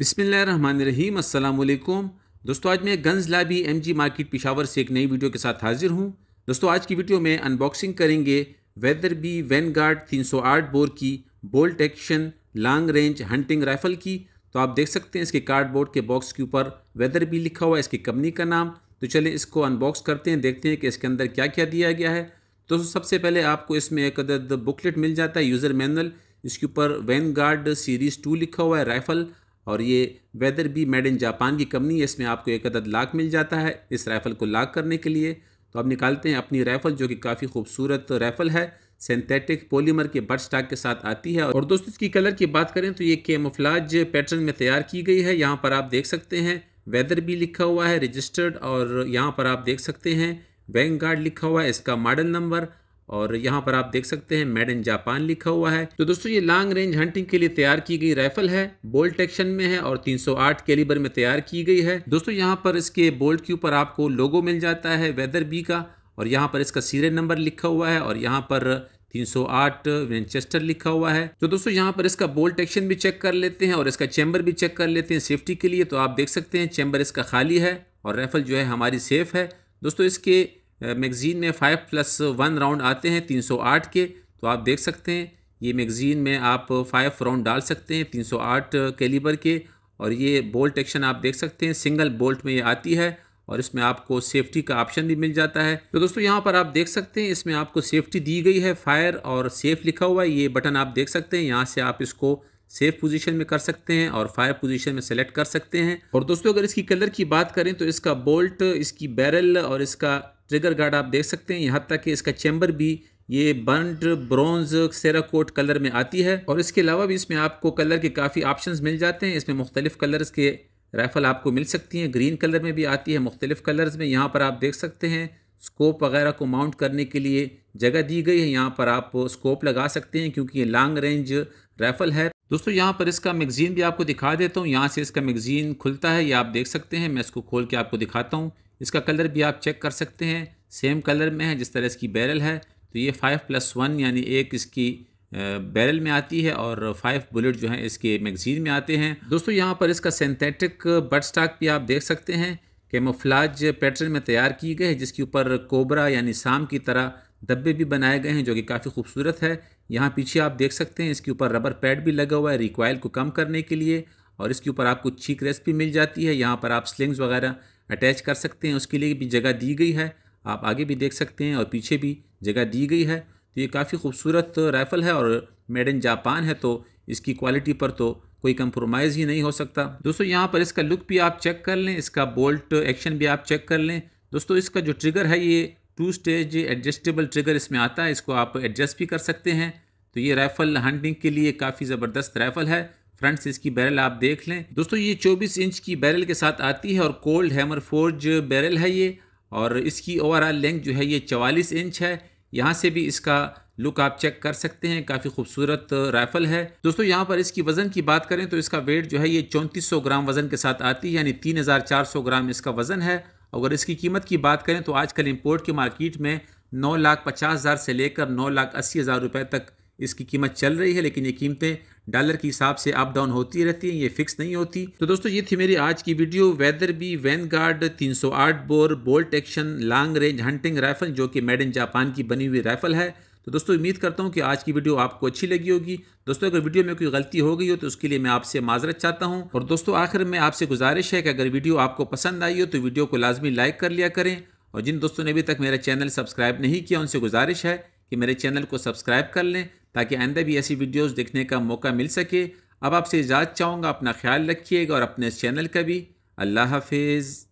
बिसमीम अल्लाम दोस्तों आज मैं गन्स लाबी एम जी मार्केट पिशावर से एक नई वीडियो के साथ हाजिर हूँ दोस्तों आज की वीडियो में अनबॉक्सिंग करेंगे वेदर बी वैन गार्ड तीन सौ आठ बोर की bolt action long range hunting rifle की तो आप देख सकते हैं इसके कार्डबोर्ड के बॉक्स के ऊपर वेदर बी लिखा हुआ है इसकी कंपनी का नाम तो चलिए इसको अनबॉक्स करते हैं देखते हैं कि इसके अंदर क्या क्या दिया गया है तो सबसे पहले आपको इसमें एक अदद बुकलेट मिल जाता है यूज़र मैनुअल इसके ऊपर वैन गार्ड सीरीज़ टू लिखा हुआ है राइफल और ये Weatherby made in Japan की कंपनी है इसमें आपको एक अदद लाख मिल जाता है इस राइफ़ल को लाख करने के लिए तो आप निकालते हैं अपनी राइफ़ल जो कि काफ़ी खूबसूरत राइफ़ल है सिंथेटिक पॉलीमर के बट स्टाक के साथ आती है और दोस्तों इसकी कलर की बात करें तो ये केमोफ्लाज पैटर्न में तैयार की गई है यहाँ पर आप देख सकते हैं वेदर भी लिखा हुआ है रजिस्टर्ड और यहाँ पर आप देख सकते हैं वैंग गार्ड लिखा हुआ है इसका मॉडल नंबर और यहाँ पर आप देख सकते हैं मेड इन जापान लिखा हुआ है तो दोस्तों ये लॉन्ग रेंज हंटिंग के लिए तैयार की गई राइफल है बोल्ट एक्शन में है और 308 कैलिबर में तैयार की गई है दोस्तों यहाँ पर इसके बोल्ट के ऊपर आपको लोगो मिल जाता है वेदर बी का और यहाँ पर इसका सीरियल नंबर लिखा हुआ है और यहाँ पर 308 वेंचेस्टर लिखा हुआ है तो दोस्तों यहाँ पर इसका बोल्ट एक्शन भी चेक कर लेते हैं और इसका चैम्बर भी चेक कर लेते हैं सेफ्टी के लिए तो आप देख सकते हैं चैम्बर इसका खाली है और राइफल जो है हमारी सेफ है दोस्तों इसके मैगज़ीन में फ़ाइव प्लस वन राउंड आते हैं तीन सौ आठ के तो आप देख सकते हैं ये मैगज़ीन में आप फाइव राउंड डाल सकते हैं तीन सौ आठ कैलीबर के और ये बोल्ट एक्शन आप देख सकते हैं सिंगल बोल्ट में ये आती है और इसमें आपको सेफ्टी का ऑप्शन भी मिल जाता है तो दोस्तों यहाँ पर आप देख सकते हैं इसमें आपको सेफ्टी दी गई है फायर और सेफ़ लिखा हुआ है ये बटन आप देख सकते हैं यहाँ से आप इसको सेफ पोजीशन में कर सकते हैं और फायर पोजीशन में सेलेक्ट कर सकते हैं और दोस्तों अगर इसकी कलर की बात करें तो इसका बोल्ट इसकी बैरल और इसका ट्रिगर गार्ड आप देख सकते हैं यहाँ तक कि इसका चैम्बर भी ये बंड ब्रॉन्ज सेराकोट कलर में आती है और इसके अलावा भी इसमें आपको कलर के काफ़ी ऑप्शन मिल जाते हैं इसमें मुख्तलिफ़ कलर्स के राइफ़ल आपको मिल सकती हैं ग्रीन कलर में भी आती है मुख्तलिफ़ कलर्स में यहाँ पर आप देख सकते हैं स्कोप वगैरह को माउंट करने के लिए जगह दी गई है यहाँ पर आप स्कोप लगा सकते हैं क्योंकि ये लॉन्ग रेंज राइफ़ल है दोस्तों यहाँ पर इसका मैगज़ीन भी आपको दिखा देता हूँ यहाँ से इसका मैगज़ीन खुलता है ये आप देख सकते हैं मैं इसको खोल के आपको दिखाता हूँ इसका कलर भी आप चेक कर सकते हैं सेम कलर में है जिस तरह इसकी बैरल है तो ये फ़ाइव प्लस वन यानी एक इसकी बैरल में आती है और फाइव बुलेट जो है इसके मैगज़ीन में आते हैं दोस्तों यहाँ पर इसका सिंथेटिक बट स्टाक भी आप देख सकते हैं कैमोफ्लाज पैटर्न में तैयार की गई है जिसके ऊपर कोबरा यानी साम की तरह धब्बे भी बनाए गए हैं जो कि काफ़ी खूबसूरत है यहाँ पीछे आप देख सकते हैं इसके ऊपर रबर पैड भी लगा हुआ है रिकॉयल को कम करने के लिए और इसके ऊपर आपको चीक रेस भी मिल जाती है यहाँ पर आप स्लिंग्स वगैरह अटैच कर सकते हैं उसके लिए भी जगह दी गई है आप आगे भी देख सकते हैं और पीछे भी जगह दी गई है तो ये काफ़ी खूबसूरत राइफ़ल है और मेड इन जापान है तो इसकी क्वालिटी पर तो कोई कंप्रोमाइज़ ही नहीं हो सकता दोस्तों यहाँ पर इसका लुक भी आप चेक कर लें इसका बोल्ट एक्शन भी आप चेक कर लें दोस्तों इसका जो ट्रिगर है ये टू स्टेज एडजस्टेबल ट्रिगर इसमें आता है इसको आप एडजस्ट भी कर सकते हैं तो ये राइफ़ल हंटिंग के लिए काफ़ी ज़बरदस्त राइफ़ल है फ्रंट से इसकी बैरल आप देख लें दोस्तों ये 24 इंच की बैरल के साथ आती है और कोल्ड हैमर फोर्ज बैरल है ये और इसकी ओवरऑल लेंथ जो है ये 44 इंच है यहाँ से भी इसका लुक आप चेक कर सकते हैं काफ़ी खूबसूरत राइफल है दोस्तों यहाँ पर इसकी वज़न की बात करें तो इसका वेट जो है ये चौंतीस ग्राम वज़न के साथ आती है यानी तीन ग्राम इसका वज़न है अगर इसकी कीमत की बात करें तो आजकल इम्पोर्ट की मार्केट में नौ लाख पचास हज़ार से लेकर नौ लाख अस्सी हज़ार रुपये तक इसकी कीमत चल रही है लेकिन ये कीमतें डॉलर के हिसाब से अप डाउन होती रहती हैं ये फिक्स नहीं होती तो दोस्तों ये थी मेरी आज की video Weatherby Vanguard तीन bore bolt action long range hunting rifle जो कि मेड इन जापान की बनी हुई राइफल है तो दोस्तों उम्मीद करता हूँ कि आज की वीडियो आपको अच्छी लगी होगी दोस्तों अगर वीडियो में कोई गलती हो गई हो तो उसके लिए मैं आपसे माजरत चाहता हूँ और दोस्तों आखिर में आपसे गुजारिश है कि अगर वीडियो आपको पसंद आई हो तो वीडियो को लाजमी लाइक कर लिया करें और जिन दोस्तों ने अभी तक मेरा चैनल सब्सक्राइब नहीं किया उनसे गुजारिश है कि मेरे चैनल को सब्सक्राइब कर लें ताकि आइंदा भी ऐसी वीडियोस देखने का मौका मिल सके अब आपसे इजाज़त चाहूँगा अपना ख्याल रखिएगा और अपने इस चैनल का भी अल्लाह हाफिज़